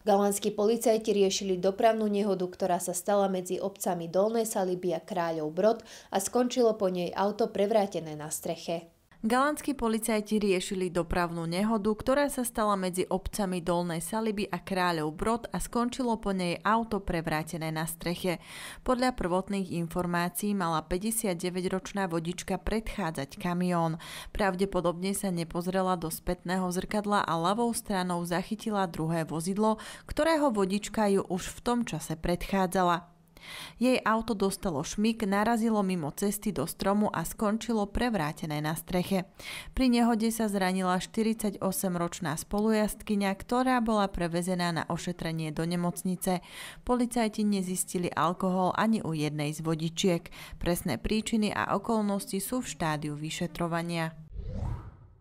Galánsky policajti riešili dopravnú nehodu, ktorá sa stala medzi obcami Dolné Saliby a Kráľov Brod a skončilo po nej auto prevrátené na streche. Galandskí policajti riešili dopravnú nehodu, ktorá sa stala medzi obcami Dolnej Saliby a Kráľov Brod a skončilo po nej auto prevrátené na streche. Podľa prvotných informácií mala 59-ročná vodička predchádzať kamión. Pravdepodobne sa nepozrela do spätného zrkadla a ľavou stranou zachytila druhé vozidlo, ktorého vodička ju už v tom čase predchádzala. Jej auto dostalo šmik, narazilo mimo cesty do stromu a skončilo prevrátené na streche. Pri nehode sa zranila 48-ročná spolujastkyňa, ktorá bola prevezená na ošetrenie do nemocnice. Policajti nezistili alkohol ani u jednej z vodičiek. Presné príčiny a okolnosti sú v štádiu vyšetrovania.